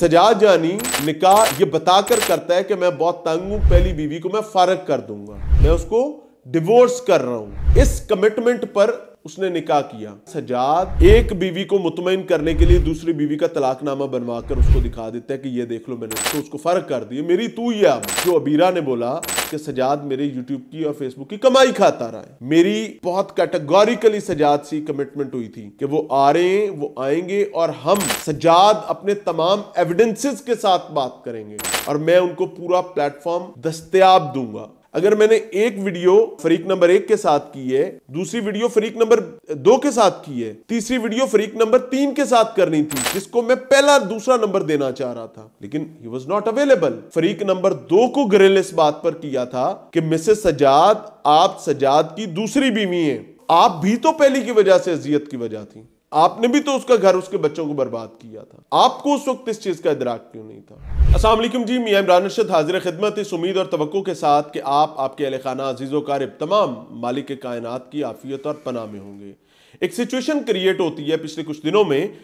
सजा जानी निकाह ये बताकर करता है कि मैं बहुत तंग हूं पहली बीवी को मैं फारक कर दूंगा मैं उसको डिवोर्स कर रहा हूं इस कमिटमेंट पर उसने निकाह किया सजाद एक बीवी को मुतमिन करने के लिए दूसरी बीवी का तलाकनामा बनवाकर उसको दिखा देता है कि ये देख लो मैंने तो उसको फर्क कर दिया मेरी तू ही अब जो अबीरा ने बोला कि सजाद मेरे यूट्यूब की और फेसबुक की कमाई खाता रहा है मेरी बहुत कैटेगोरिकली सजाद सी कमिटमेंट हुई थी कि वो आ रहे हैं वो आएंगे और हम सजाद अपने तमाम एविडेंसेस के साथ बात करेंगे और मैं उनको पूरा प्लेटफॉर्म दस्तियाब दूंगा अगर मैंने एक वीडियो फरीक नंबर एक के साथ की है दूसरी वीडियो फरीक नंबर दो के साथ की है तीसरी वीडियो फरीक नंबर तीन के साथ करनी थी जिसको मैं पहला दूसरा नंबर देना चाह रहा था लेकिन ही वॉज नॉट अवेलेबल फरीक नंबर दो को गिरिल इस बात पर किया था कि मिसेस सजाद आप सजाद की दूसरी बीवी है आप भी तो पहली की वजह से अजियत की वजह थी आपने भी तो उसका घर उसके बच्चों को बर्बाद किया था आपको उस वक्त इस चीज़ का इदराक क्यों नहीं था असलम जी मियाँ इमरान अरशद हाजिर खिदमत इस उम्मीद और तो के साथ कि आप आपके अहल खाना अजीज़ो कारब तमाम मालिक कायनात की आफियत और पना में होंगे एक सिचुएशन क्रिएट होती है पिछले कुछ दिनों में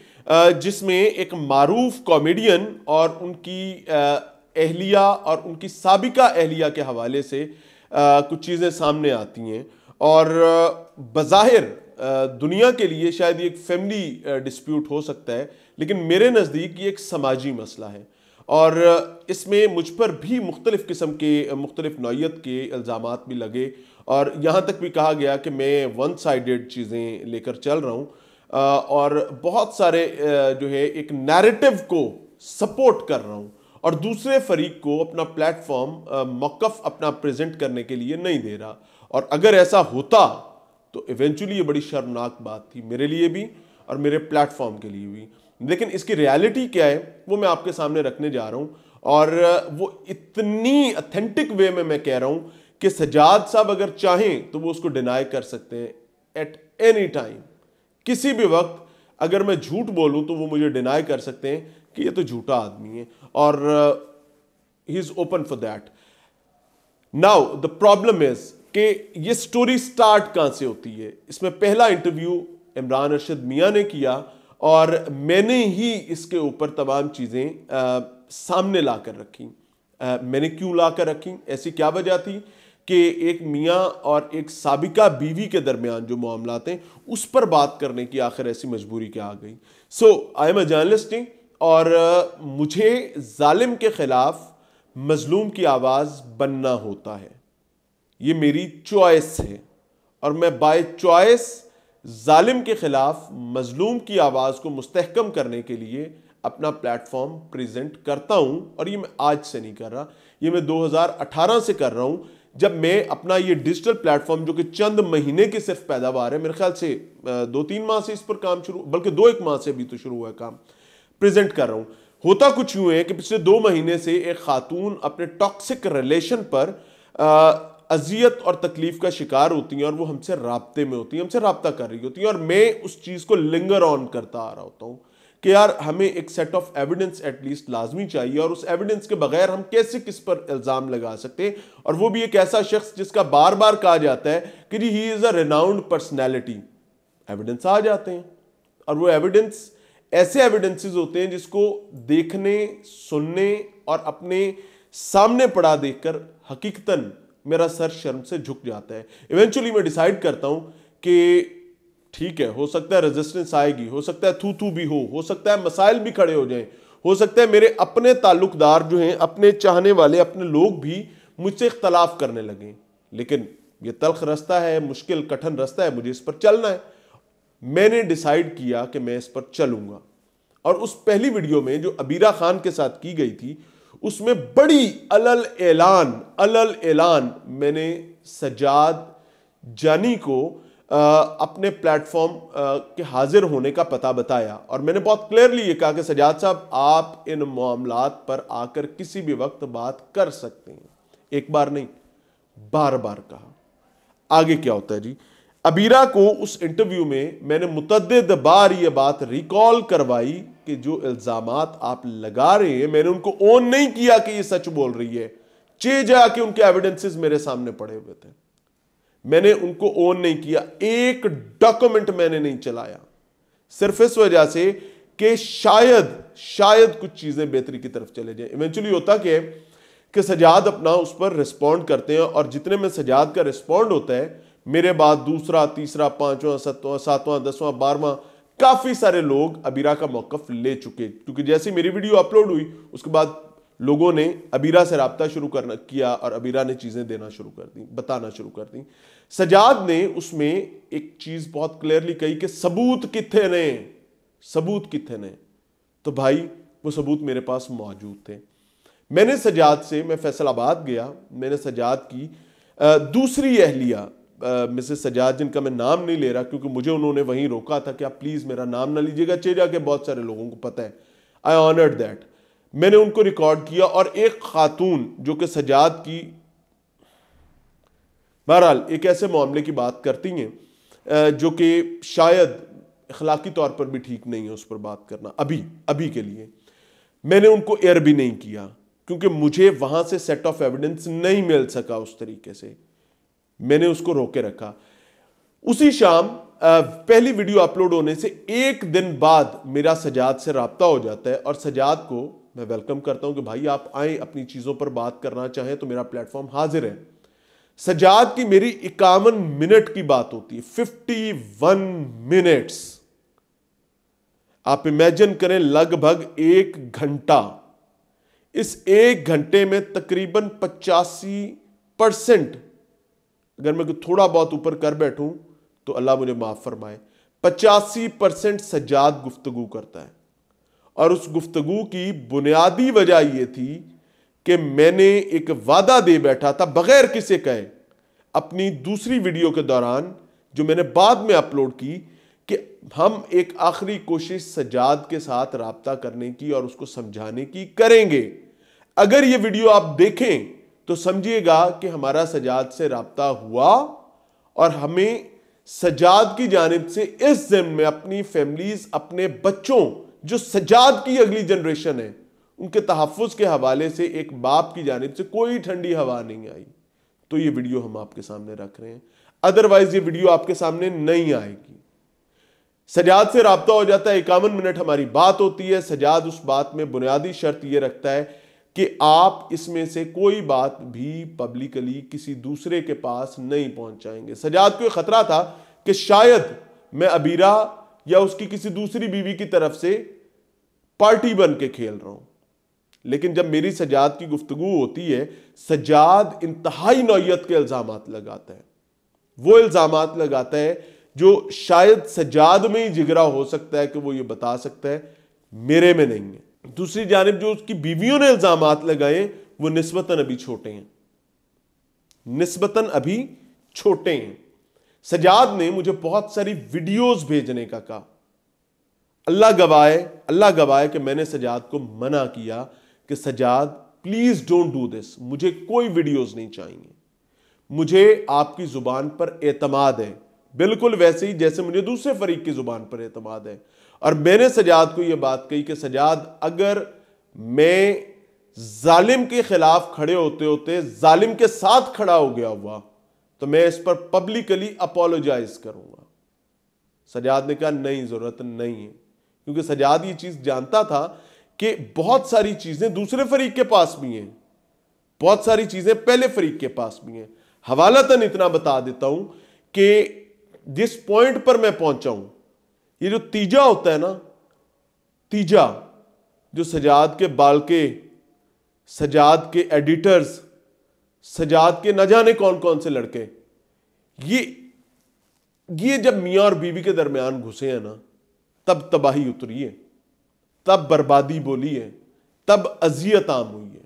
जिसमें एक मरूफ कॉमेडियन और उनकी एहलिया और उनकी सबका एहलिया के हवाले से कुछ चीज़ें सामने आती हैं और बज़ाहिर दुनिया के लिए शायद ये एक फैमिली डिस्प्यूट हो सकता है लेकिन मेरे नज़दीक ये एक समाजी मसला है और इसमें मुझ पर भी मुख्तलिफ़ किस्म के मुख्तलिफ नौत के इल्ज़ाम भी लगे और यहाँ तक भी कहा गया कि मैं वन साइडेड चीज़ें लेकर चल रहा हूँ और बहुत सारे जो है एक नैरेटिव को सपोर्ट कर रहा हूँ और दूसरे फरीक को अपना प्लेटफॉर्म मौक़ अपना प्रेजेंट करने के लिए नहीं दे रहा और अगर ऐसा होता तो इवेंचुअली ये बड़ी शर्मनाक बात थी मेरे लिए भी और मेरे प्लेटफॉर्म के लिए भी लेकिन इसकी रियलिटी क्या है वो मैं आपके सामने रखने जा रहा हूँ और वो इतनी अथेंटिक वे में मैं कह रहा हूँ कि सजाद साहब अगर चाहें तो वो उसको डिनाई कर सकते हैं एट एनी टाइम किसी भी वक्त अगर मैं झूठ बोलूँ तो वो मुझे डिनाई कर सकते हैं कि ये तो झूठा आदमी है और he is open for that now the problem is कि ये स्टोरी स्टार्ट कहाँ से होती है इसमें पहला इंटरव्यू इमरान अरशद मियाँ ने किया और मैंने ही इसके ऊपर तमाम चीज़ें सामने ला कर रखी आ, मैंने क्यों ला कर रखी ऐसी क्या वजह थी कि एक मियाँ और एक सबिका बीवी के दरमियान जो मामला हैं उस पर बात करने की आखिर ऐसी मजबूरी क्या आ गई सो आई एम अ जर्नलिस्ट और मुझे जालिम के ख़िलाफ़ मज़लूम की आवाज़ बनना होता है ये मेरी चॉइस है और मैं बाय चॉइस जालिम के ख़िलाफ़ मज़लूम की आवाज़ को मुस्तकम करने के लिए अपना प्लेटफॉर्म प्रेजेंट करता हूँ और ये मैं आज से नहीं कर रहा ये मैं 2018 से कर रहा हूँ जब मैं अपना ये डिजिटल प्लेटफॉर्म जो कि चंद महीने की सिर्फ पैदावार है मेरे ख्याल से दो तीन माह से इस पर काम शुरू बल्कि दो एक माह से भी तो शुरू हुआ है काम प्रेजेंट कर रहा हूँ होता कुछ यूँ है कि पिछले दो महीने से एक खातून अपने टॉक्सिक रिलेशन पर आ, अजियत और तकलीफ का शिकार होती हैं और वो हमसे रबते में होती हैं हमसे रबता कर रही होती हैं और मैं उस चीज़ को लिंगर ऑन करता आ रहा होता हूँ कि यार हमें एक सेट ऑफ एविडेंस एटलीस्ट लाजमी चाहिए और उस एविडेंस के बगैर हम कैसे किस पर इल्ज़ाम लगा सकते हैं और वो भी एक ऐसा शख्स जिसका बार बार कहा जाता है कि जी he is a renowned personality evidence आ जाते हैं और वो एविडेंस ऐसे एविडेंसेस होते हैं जिसको देखने सुनने और अपने सामने पड़ा देखकर हकीकतन मेरा सर शर्म से झुक जाता है इवेंचुअली मैं डिसाइड करता हूँ कि ठीक है हो सकता है रेजिस्टेंस आएगी हो सकता है थू थू भी हो हो सकता है मसाइल भी खड़े हो जाएं हो सकता है मेरे अपने ताल्लुकदार जो हैं अपने चाहने वाले अपने लोग भी मुझसे इख्तलाफ करने लगें लेकिन ये तलख रास्ता है मुश्किल कठिन रास्ता है मुझे इस पर चलना है मैंने डिसाइड किया कि मैं इस पर चलूँगा और उस पहली वीडियो में जो अबीरा खान के साथ की गई थी उसमें बड़ी अलल ऐलान अलल ऐलान मैंने सजाद जानी को आ, अपने प्लेटफॉर्म के हाजिर होने का पता बताया और मैंने बहुत क्लियरली ये कहा कि सजाद साहब आप इन मामला पर आकर किसी भी वक्त बात कर सकते हैं एक बार नहीं बार बार कहा आगे क्या होता है जी अबीरा को उस इंटरव्यू में मैंने मुतद बार ये बात रिकॉल करवाई के जो इल्ज़ाम आप लगा रहे हैं मैंने उनको ओन नहीं किया कि ये सच बोल रही है चे जाके उनके एविडेंसेस मेरे सामने पड़े हुए थे मैंने उनको ओन नहीं किया एक डॉक्यूमेंट मैंने नहीं चलाया सिर्फ इस वजह से कि शायद शायद कुछ चीज़ें बेहतरी की तरफ चले जाए इवेंचुअली होता कि कि सजाद अपना उस पर रिस्पॉन्ड करते हैं और जितने में सजाद का रिस्पॉन्ड होता है मेरे बाद दूसरा तीसरा पांचवा सतवां सातवां दसवां बारहवां काफी सारे लोग अबीरा का मौकफ ले चुके क्योंकि जैसी मेरी वीडियो अपलोड हुई उसके बाद लोगों ने अबीरा से रबता शुरू करना किया और अबीरा ने चीज़ें देना शुरू कर दी बताना शुरू कर दी सजाद ने उसमें एक चीज़ बहुत क्लियरली कही कि सबूत कितने ने सबूत कितने ने तो भाई वो सबूत मेरे पास मौजूद थे मैंने सजाद से मैं फैसलाबाद गया मैंने सजाद की दूसरी अहलिया मिसेस सजाद जिनका मैं नाम नहीं ले रहा क्योंकि मुझे उन्होंने वहीं रोका था कि आप प्लीज़ मेरा नाम ना लीजिएगा चेजा के बहुत सारे लोगों को पता है आई ऑनर्ड दैट मैंने उनको रिकॉर्ड किया और एक खातून जो कि सजाद की बहरहाल एक ऐसे मामले की बात करती हैं जो कि शायद अखलाकी तौर पर भी ठीक नहीं है उस पर बात करना अभी अभी के लिए मैंने उनको एयर भी नहीं किया क्योंकि मुझे वहां से सेट ऑफ एविडेंस नहीं मिल सका उस तरीके से मैंने उसको रोक के रखा उसी शाम पहली वीडियो अपलोड होने से एक दिन बाद मेरा सजाद से रबता हो जाता है और सजाद को मैं वेलकम करता हूं कि भाई आप आए अपनी चीज़ों पर बात करना चाहें तो मेरा प्लेटफॉर्म हाजिर है सजाद की मेरी इक्यावन मिनट की बात होती है फिफ्टी वन मिनट्स आप इमेजिन करें लगभग एक घंटा इस एक घंटे में तकरीबन पचासी परसेंट अगर मैं थोड़ा बहुत ऊपर कर बैठूं तो अल्लाह मुझे माफ़ फरमाए पचासी परसेंट सजाद गुफ्तगु करता है और उस गुफ्तगु की बुनियादी वजह यह थी कि मैंने एक वादा दे बैठा था बगैर किसे कहे अपनी दूसरी वीडियो के दौरान जो मैंने बाद में अपलोड की कि हम एक आखिरी कोशिश सजाद के साथ रबता करने की और उसको समझाने की करेंगे अगर ये वीडियो आप देखें तो समझिएगा कि हमारा सजाद से रबता हुआ और हमें सजाद की जानब से इस जिम में अपनी फैमिलीज अपने बच्चों जो सजाद की अगली जनरेशन है उनके तहफ़ के हवाले से एक बाप की जानब से कोई ठंडी हवा नहीं आई तो ये वीडियो हम आपके सामने रख रहे हैं अदरवाइज ये वीडियो आपके सामने नहीं आएगी सजाद से रबता हो जाता है इक्यावन मिनट हमारी बात होती है सजाद उस बात में बुनियादी शर्त यह रखता है कि आप इसमें से कोई बात भी पब्लिकली किसी दूसरे के पास नहीं पहुंचाएंगे सजाद को खतरा था कि शायद मैं अबीरा या उसकी किसी दूसरी बीवी की तरफ से पार्टी बन के खेल रहा हूं लेकिन जब मेरी सजाद की गुफ्तु होती है सजाद इंतहाई नौीयत के इल्ज़ाम लगाता है वो इल्ज़ाम लगाता है जो शायद सजाद में ही जिगरा हो सकता है कि वो ये बता सकता है मेरे में नहीं है दूसरी जानब जो उसकी बीवियों ने इल्ज़ाम लगाए वो नस्बता अभी छोटे हैं नस्बता अभी छोटे हैं सजाद ने मुझे बहुत सारी वीडियोस भेजने का कहा अल्लाह गवाए अल्लाह गवाए कि मैंने सजाद को मना किया कि Sajjad please don't do this मुझे कोई वीडियोस नहीं चाहिए मुझे आपकी ज़ुबान पर एतमाद है बिल्कुल वैसे ही जैसे मुझे दूसरे फरीक की ज़ुबान पर एतमाद है और मैंने सजाद को यह बात कही कि सजाद अगर मैं जालिम के खिलाफ खड़े होते होते जालिम के साथ खड़ा हो गया हुआ तो मैं इस पर पब्लिकली अपोलोजाइज करूंगा सजाद ने कहा नहीं जरूरत नहीं है क्योंकि सजाद ये चीज जानता था कि बहुत सारी चीजें दूसरे फरीक के पास भी हैं बहुत सारी चीजें पहले फरीक के पास भी हैं हवालतन इतना बता देता हूं कि जिस पॉइंट पर मैं पहुंचाऊं ये जो तीजा होता है ना तीजा जो सजाद के बालके सजाद के एडिटर्स सजाद के न जाने कौन कौन से लड़के ये ये जब मियाँ और बीवी के दरमियान घुसे हैं ना तब तबाही उतरी है तब बर्बादी बोली है तब अजियत आम हुई है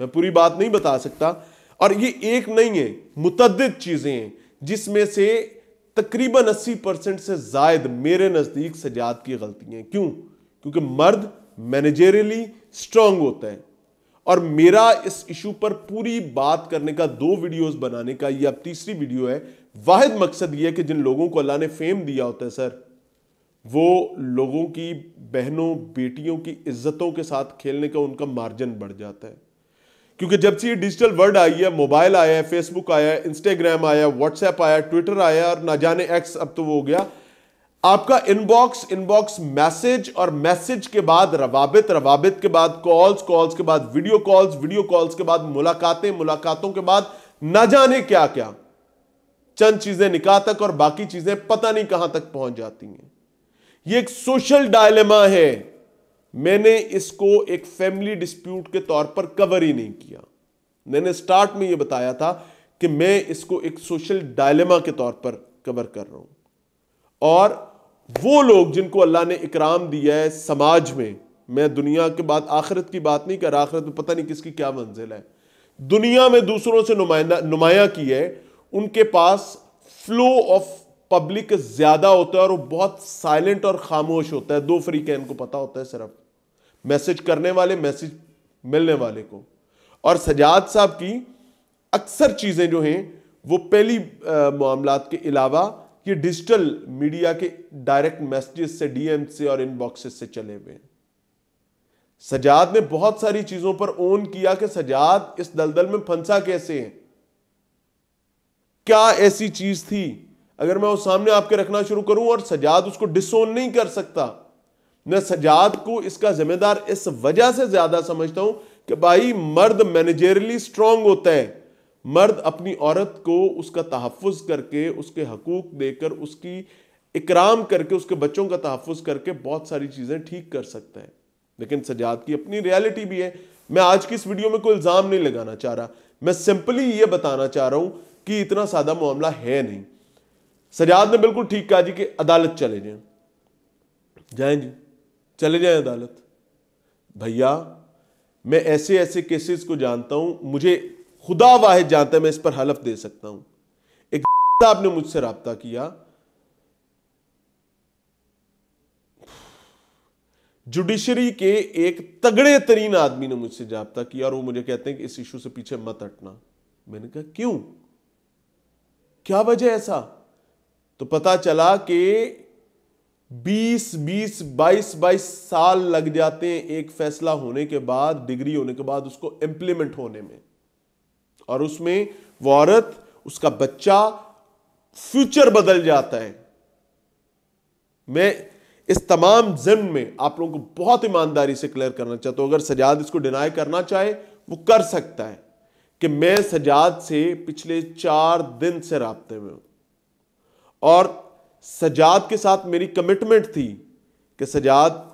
मैं पूरी बात नहीं बता सकता और ये एक नहीं है मुतद चीज़ें हैं जिसमें से तकरीबन 80 परसेंट से जायद मेरे नज़दीक सजाद की गलती हैं क्यों क्योंकि मर्द मैनेजरली स्ट्रांग होता है और मेरा इस इशू पर पूरी बात करने का दो वीडियोस बनाने का ये अब तीसरी वीडियो है वाहिद मकसद ये है कि जिन लोगों को अल्लाह ने फेम दिया होता है सर वो लोगों की बहनों बेटियों की इज्जतों के साथ खेलने का उनका मार्जिन बढ़ जाता है क्योंकि जब से ये डिजिटल वर्ल्ड आई है मोबाइल आया है फेसबुक आया है इंस्टाग्राम आया व्हाट्सएप आया ट्विटर आया और ना जाने एक्स अब तो वो हो गया आपका इनबॉक्स इनबॉक्स मैसेज और मैसेज के बाद रवाबित रवाबित के बाद कॉल्स कॉल्स के बाद वीडियो कॉल्स वीडियो कॉल्स के बाद मुलाकातें मुलाकातों के बाद ना जाने क्या क्या चंद चीजें निकाह तक और बाकी चीजें पता नहीं कहां तक पहुंच जाती हैं ये एक सोशल डायलेमा है मैंने इसको एक फैमिली डिस्प्यूट के तौर पर कवर ही नहीं किया मैंने स्टार्ट में यह बताया था कि मैं इसको एक सोशल डायलेमा के तौर पर कवर कर रहा हूं और वो लोग जिनको अल्लाह ने इकराम दिया है समाज में मैं दुनिया के बाद आखिरत की बात नहीं कर रहा आखिरत में पता नहीं किसकी क्या मंजिल है दुनिया में दूसरों से नुमाया नुमाया की है उनके पास फ्लो ऑफ पब्लिक ज्यादा होता है और वो बहुत साइलेंट और खामोश होता है दो फ्री का पता होता है सिर्फ मैसेज करने वाले मैसेज मिलने वाले को और सजाद साहब की अक्सर चीज़ें जो हैं वो पहली मामला के अलावा ये डिजिटल मीडिया के डायरेक्ट मैसेजेस से डीएम से और इनबॉक्सेस से चले हुए हैं सजाद ने बहुत सारी चीज़ों पर ओन किया कि सजाद इस दलदल में फंसा कैसे है क्या ऐसी चीज़ थी अगर मैं वो सामने आपके रखना शुरू करूं और सजाद उसको डिसोन नहीं कर सकता मैं सजाद को इसका जिम्मेदार इस वजह से ज्यादा समझता हूं कि भाई मर्द मैनेजरली स्ट्रांग होता है मर्द अपनी औरत को उसका तहफ़ करके उसके हकूक देकर उसकी इकराम करके उसके बच्चों का तहफ़ करके बहुत सारी चीज़ें ठीक कर सकता है लेकिन सजाद की अपनी रियलिटी भी है मैं आज की इस वीडियो में कोई इल्ज़ाम नहीं लगाना चाह रहा मैं सिंपली ये बताना चाह रहा हूँ कि इतना सादा मामला है नहीं सजाद ने बिल्कुल ठीक कहा जी कि अदालत चले जाए जाए जी चले जाए अदालत भैया मैं ऐसे ऐसे केसेस को जानता हूं मुझे खुदा वाहिद जानता है मैं इस पर हलफ दे सकता हूं एक साहब ने मुझसे रबता किया जुडिशरी के एक तगड़े तरीन आदमी ने मुझसे जबता किया और वो मुझे कहते हैं कि इस इशू से पीछे मत हटना मैंने कहा क्यों क्या वजह ऐसा तो पता चला कि 20 20 22 22 साल लग जाते हैं एक फैसला होने के बाद डिग्री होने के बाद उसको इंप्लीमेंट होने में और उसमें वो औरत उसका बच्चा फ्यूचर बदल जाता है मैं इस तमाम जन में आप लोगों को बहुत ईमानदारी से क्लियर करना चाहता हूं अगर सजाद इसको डिनाई करना चाहे वो कर सकता है कि मैं सजाद से पिछले चार दिन से रबते में हूं और सजाद के साथ मेरी कमिटमेंट थी कि सजाद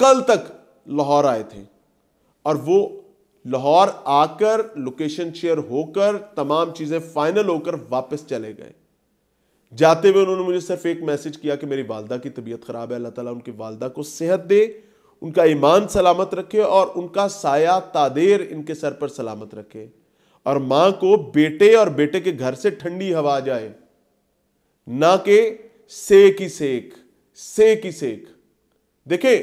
कल तक लाहौर आए थे और वो लाहौर आकर लोकेशन शेयर होकर तमाम चीज़ें फाइनल होकर वापस चले गए जाते हुए उन्होंने मुझे सिर्फ एक मैसेज किया कि मेरी वालदा की तबीयत ख़राब है अल्लाह ताला उनकी वालदा को सेहत दे उनका ईमान सलामत रखे और उनका साया तादेर इनके सर पर सलामत रखे और माँ को बेटे और बेटे के घर से ठंडी हवा जाए ना के सेक ही सेक सेक ही सेक देखे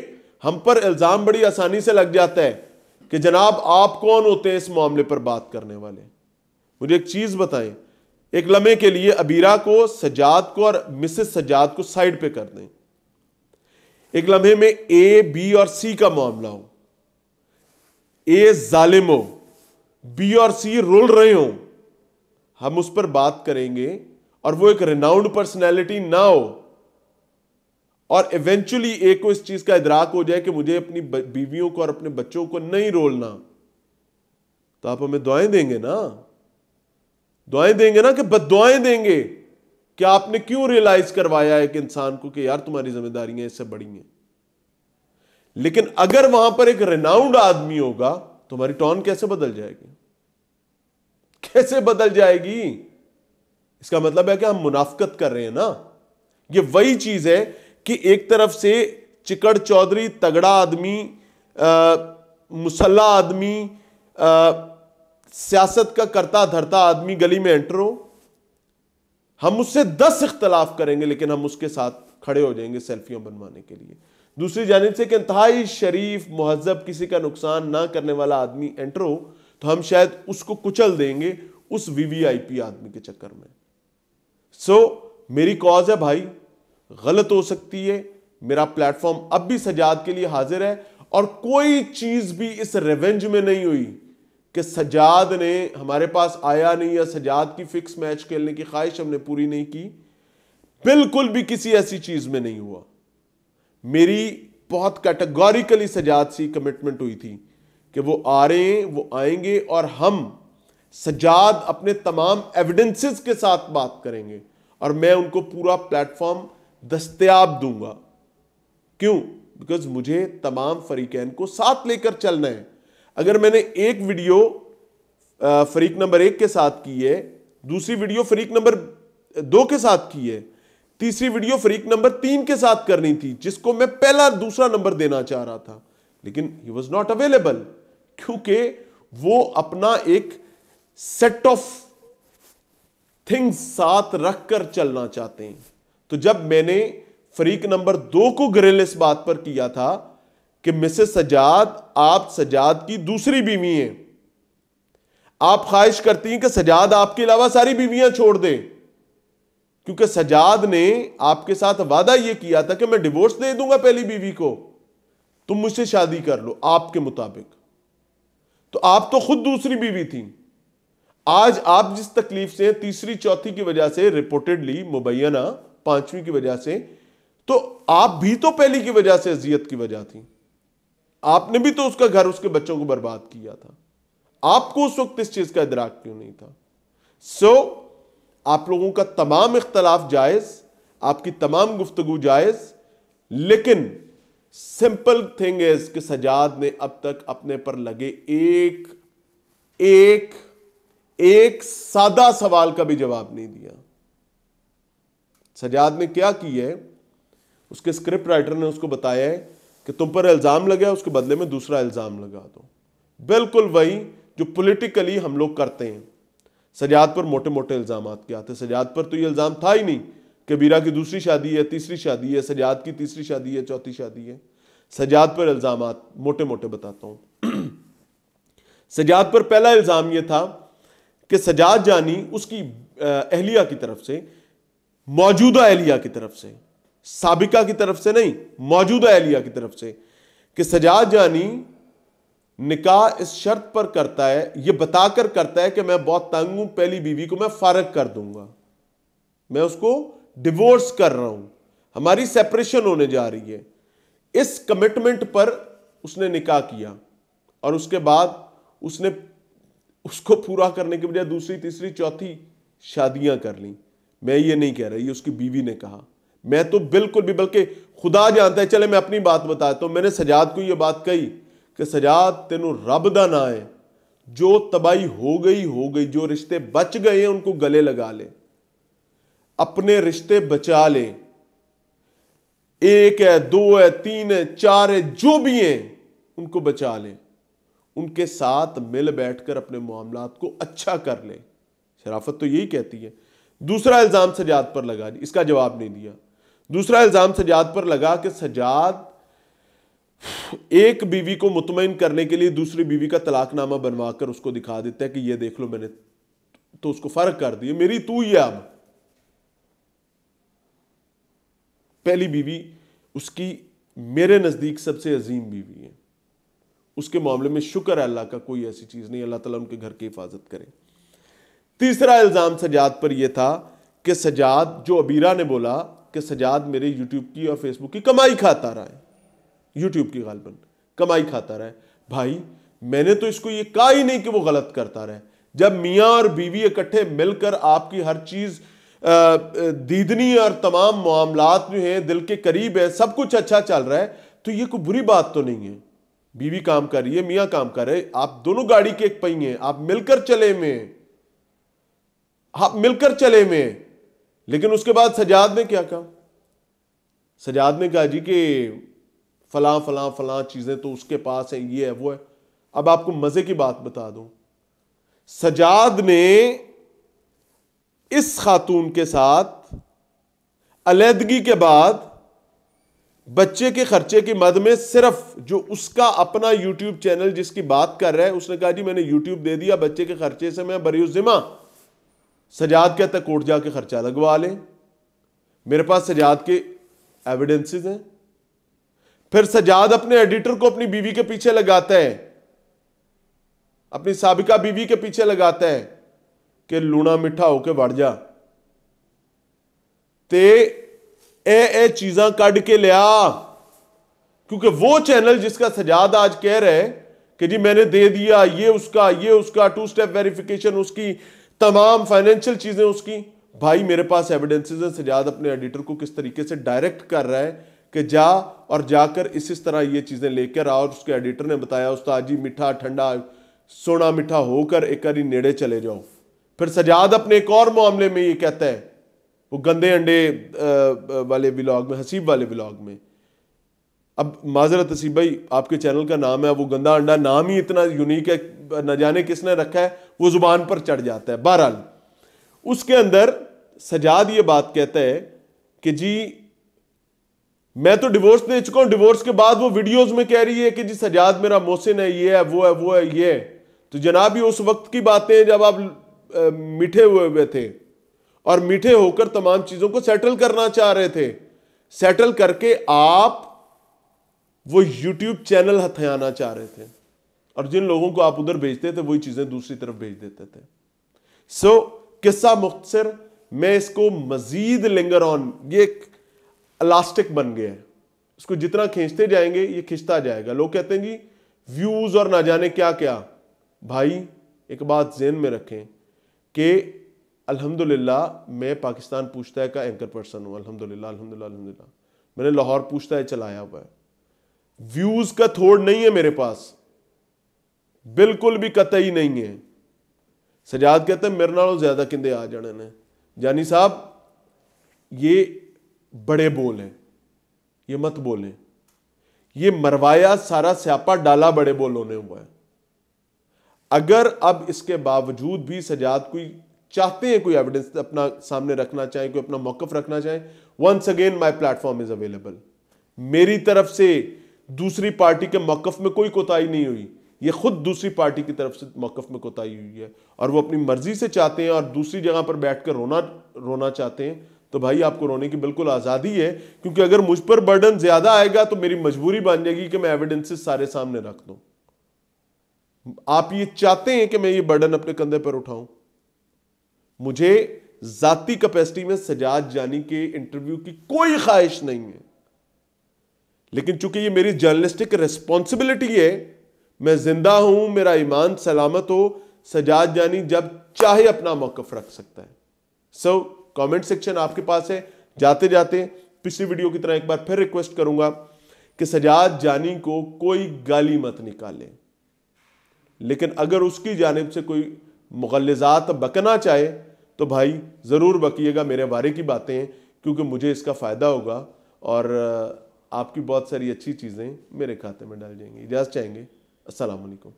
हम पर इल्ज़ाम बड़ी आसानी से लग जाता है कि जनाब आप कौन होते हैं इस मामले पर बात करने वाले मुझे एक चीज़ बताएं एक लम्हे के लिए अबीरा को सजाद को और मिसेस सजाद को साइड पे कर दें एक लम्हे में ए बी और सी का मामला हो ए जालिम हो बी और सी रुल रहे हो हम उस पर बात करेंगे और वो एक रिनाउंड पर्सनैलिटी ना हो और इवेंचुअली एक को इस चीज का इदराक हो जाए कि मुझे अपनी बीवियों को और अपने बच्चों को नहीं रोलना तो आप हमें दुआएं देंगे ना दुआएं देंगे ना कि बदुआएं देंगे कि आपने क्यों रियलाइज करवाया एक इंसान को कि यार तुम्हारी जिम्मेदारियां इससे बड़ी हैं लेकिन अगर वहां पर एक रेनाउंड आदमी होगा तो हमारी टॉन कैसे बदल जाएगी कैसे बदल जाएगी इसका मतलब है कि हम मुनाफ्त कर रहे हैं ना ये वही चीज है कि एक तरफ से चिकड़ चौधरी तगड़ा आदमी मुसल्ला आदमी सियासत का करता धरता आदमी गली में एंटर हो हम उससे दस इख्तलाफ करेंगे लेकिन हम उसके साथ खड़े हो जाएंगे सेल्फियां बनवाने के लिए दूसरी जानब से कि इंतहाई शरीफ महजब किसी का नुकसान ना करने वाला आदमी एंटर हो तो हम शायद उसको कुचल देंगे उस वी वी आई पी आदमी के चक्कर में सो so, मेरी कॉज है भाई गलत हो सकती है मेरा प्लेटफॉर्म अब भी सजाद के लिए हाजिर है और कोई चीज भी इस रेवेंज में नहीं हुई कि सजाद ने हमारे पास आया नहीं या सजाद की फिक्स मैच खेलने की ख्वाहिश हमने पूरी नहीं की बिल्कुल भी किसी ऐसी चीज में नहीं हुआ मेरी बहुत कैटेगोरिकली सजाद सी कमिटमेंट हुई थी कि वो आ रहे हैं वो आएंगे और हम सजाद अपने तमाम एविडेंसेस के साथ बात करेंगे और मैं उनको पूरा प्लेटफॉर्म दस्तियाब दूंगा क्यों बिकॉज मुझे तमाम फरीकैन को साथ लेकर चलना है अगर मैंने एक वीडियो फरीक नंबर एक के साथ की है दूसरी वीडियो फरीक नंबर दो के साथ की है तीसरी वीडियो फरीक नंबर तीन के साथ करनी थी जिसको मैं पहला दूसरा नंबर देना चाह रहा था लेकिन ही वॉज नॉट अवेलेबल क्योंकि वो अपना एक सेट ऑफ थिंग्स साथ रखकर चलना चाहते हैं तो जब मैंने फरीक नंबर दो को ग्रिल इस बात पर किया था कि मिसेस सजाद आप सजाद की दूसरी बीवी हैं आप ख्वाहिश करती हैं कि सजाद आपके अलावा सारी बीवियां छोड़ दे क्योंकि सजाद ने आपके साथ वादा यह किया था कि मैं डिवोर्स दे दूंगा पहली बीवी को तुम मुझसे शादी कर लो आपके मुताबिक तो आप तो खुद दूसरी बीवी थी आज आप जिस तकलीफ से तीसरी चौथी की वजह से रिपोर्टेडली मुबैना पांचवी की वजह से तो आप भी तो पहली की वजह से अजियत की वजह थी आपने भी तो उसका घर उसके बच्चों को बर्बाद किया था आपको उस वक्त इस चीज का इदराक क्यों नहीं था सो so, आप लोगों का तमाम इख्तलाफ जायज आपकी तमाम गुफ्तगु जायज लेकिन सिंपल थिंग इज कि सजाद ने अब तक अपने पर लगे एक एक एक सादा सवाल का भी जवाब नहीं दिया सजाद ने क्या किया है उसके स्क्रिप्ट राइटर ने उसको बताया है कि तुम पर इल्ज़ाम लगे उसके बदले में दूसरा इल्ज़ाम लगा दो बिल्कुल वही जो पॉलिटिकली हम लोग करते हैं सजाद पर मोटे मोटे इल्ज़ाम के आते सजाद पर तो ये इल्ज़ाम था ही नहीं कबीरा की दूसरी शादी है तीसरी शादी है सजाद की तीसरी शादी है चौथी शादी है सजाद पर इल्ज़ाम मोटे मोटे बताता हूं सजाद पर पहला इल्ज़ाम यह था कि सजाद जानी उसकी अहलिया की तरफ से मौजूदा अहलिया की तरफ से सबका की तरफ से नहीं मौजूदा अहलिया की तरफ से कि सजाद जानी निकाह इस शर्त पर करता है यह बताकर करता है कि मैं बहुत तंग हूं पहली बीवी को मैं फारग कर दूंगा मैं उसको डिवोर्स कर रहा हूं हमारी सेपरेशन होने जा रही है इस कमिटमेंट पर उसने निकाह किया और उसके बाद उसने उसको पूरा करने के बजाय दूसरी तीसरी चौथी शादियां कर ली मैं ये नहीं कह रहा ये उसकी बीवी ने कहा मैं तो बिल्कुल भी बल्कि खुदा जानता है चले मैं अपनी बात बताता तो हूँ मैंने सजाद को ये बात कही कि सजाद तेन रब का ना है जो तबाही हो गई हो गई जो रिश्ते बच गए हैं उनको गले लगा ले अपने रिश्ते बचा ले एक है दो है तीन है चार है जो भी हैं उनको बचा लें उनके साथ मिल बैठकर अपने मामला को अच्छा कर लें शराफत तो यही कहती है दूसरा इल्ज़ाम सजाद पर लगा इसका जवाब नहीं दिया दूसरा इल्ज़ाम सजाद पर लगा कि सजाद एक बीवी को मुतमिन करने के लिए दूसरी बीवी का तलाकनामा बनवा कर उसको दिखा देता है कि ये देख लो मैंने तो उसको फर्क कर दिया मेरी तू ही अब पहली बीवी उसकी मेरे नज़दीक सबसे अजीम बीवी है उसके मामले में शुक्र है अल्लाह का कोई ऐसी चीज़ नहीं अल्लाह ताला उनके घर की हिफाजत करे तीसरा इल्ज़ाम सजाद पर यह था कि सजाद जो अबीरा ने बोला कि सजाद मेरे यूट्यूब की और फेसबुक की कमाई खाता रहा है यूट्यूब की गालबन कमाई खाता रहा है भाई मैंने तो इसको ये कहा ही नहीं कि वो गलत करता रहे जब मियाँ और बीवी इकट्ठे मिलकर आपकी हर चीज़ दीदनी और तमाम मामलात जो हैं दिल के करीब है सब कुछ अच्छा चल रहा है तो ये कोई बुरी बात तो नहीं है बीवी काम कर रही है मियाँ काम कर रहे आप दोनों गाड़ी के एक पही हैं आप मिलकर चले में आप मिलकर चले में लेकिन उसके बाद सजाद ने क्या कहा सजाद ने कहा जी कि फलां फला फला चीज़ें तो उसके पास है ये है वो है अब आपको मज़े की बात बता दूं सजाद ने इस खातून के साथ अलीहदगी के बाद बच्चे के खर्चे के मद में सिर्फ जो उसका अपना यूट्यूब चैनल जिसकी बात कर रहा है उसने कहा जी मैंने यूट्यूब दे दिया बच्चे के खर्चे से मैं बरी जिमा सजाद कहता कोर्ट जाके खर्चा लगवा लें मेरे पास सजाद के एविडेंसेस हैं फिर सजाद अपने एडिटर को अपनी बीवी के पीछे लगाता है अपनी सबका बीवी के पीछे लगाता है कि लूणा मिठा होके बढ़ जा ए ए चीजा ਕੱਢ ਕੇ क्योंकि वो चैनल जिसका सजाद आज कह रहे हैं कि जी मैंने दे दिया ये उसका ये उसका टू स्टेप वेरिफिकेशन उसकी तमाम फाइनेंशियल चीज़ें उसकी भाई मेरे पास एविडेंसेस हैं सजाद अपने एडिटर को किस तरीके से डायरेक्ट कर रहा है कि जा और जाकर इस इस तरह ये चीज़ें लेकर आओ और उसके एडिटर ने बताया उस्ताद जी मीठा ठंडा सोना मीठा होकर एक नेड़े चले जाओ फिर सजाद अपने एक और मामले में ये कहता है वो गंदे अंडे वाले ब्लॉग में हसीब वाले ब्लॉग में अब माजरत हसीब भाई आपके चैनल का नाम है वो गंदा अंडा नाम ही इतना यूनिक है न जाने किसने रखा है वो ज़ुबान पर चढ़ जाता है बहरहाल उसके अंदर सजाद ये बात कहता है कि जी मैं तो डिवोर्स दे चुका हूँ डिवोर्स के बाद वो वीडियोस में कह रही है कि जी सजाद मेरा मोहसिन है ये है वो है वो है ये है तो जनाब ये उस वक्त की बातें जब आप मिठे हुए हुए थे और मीठे होकर तमाम चीजों को सेटल करना चाह रहे थे सेटल करके आप वो यूट्यूब चैनल हथियाना चाह रहे थे और जिन लोगों को आप उधर भेजते थे वही चीजें दूसरी तरफ भेज देते थे सो so, किस्सा मुख्तर मैं इसको मजीद लिंगर ऑन ये एक अलास्टिक बन गया है इसको जितना खींचते जाएंगे ये खींचता जाएगा लोग कहते हैं जी व्यूज और ना जाने क्या क्या भाई एक बात जेन में रखें कि अल्हम्दुलिल्लाह मैं पाकिस्तान पूछता है का एंकर पर्सन हूँ अल्हम्दुलिल्लाह अल्हम्दुलिल्लाह अल्हम्दुलिल्लाह मैंने लाहौर पूछता है चलाया हुआ है व्यूज़ का थोड़ नहीं है मेरे पास बिल्कुल भी कतई नहीं है सजाद कहते हैं मेरे नालों ज़्यादा किंदे आ जाने ने जानी साहब ये बड़े बोल हैं ये मत बोले ये मरवाया सारा स्यापा डाला बड़े बोलों ने हुआ है अगर अब इसके बावजूद भी सजाद कोई चाहते हैं कोई एविडेंस अपना सामने रखना चाहें कोई अपना मौकफ रखना चाहें once again my platform is available मेरी तरफ से दूसरी पार्टी के मौकफ में कोई कोताही नहीं हुई ये खुद दूसरी पार्टी की तरफ से मौकफ में कोताही हुई है और वो अपनी मर्जी से चाहते हैं और दूसरी जगह पर बैठ कर रोना रोना चाहते हैं तो भाई आपको रोने की बिल्कुल आज़ादी है क्योंकि अगर मुझ पर बर्डन ज़्यादा आएगा तो मेरी मजबूरी बन जाएगी कि मैं एविडेंसेस सारे सामने रख दू आप ये चाहते हैं कि मैं ये बर्डन अपने कंधे पर उठाऊं मुझे जाति कैपेसिटी में सजाद जानी के इंटरव्यू की कोई ख्वाहिश नहीं है लेकिन चूंकि ये मेरी जर्नलिस्टिक रिस्पॉन्सिबिलिटी है मैं जिंदा हूं मेरा ईमान सलामत हो सजाद जानी जब चाहे अपना मौकफ रख सकता है सो कमेंट सेक्शन आपके पास है जाते जाते पिछली वीडियो की तरह एक बार फिर रिक्वेस्ट करूंगा कि सजाद जानी को कोई गाली मत निकाले लेकिन अगर उसकी जानब से कोई मुगलजात बकना चाहे तो भाई ज़रूर बकिएगा मेरे बारे की बातें क्योंकि मुझे इसका फ़ायदा होगा और आपकी बहुत सारी अच्छी चीज़ें मेरे खाते में डाल जाएंगी इजाज़ चाहेंगे असलकम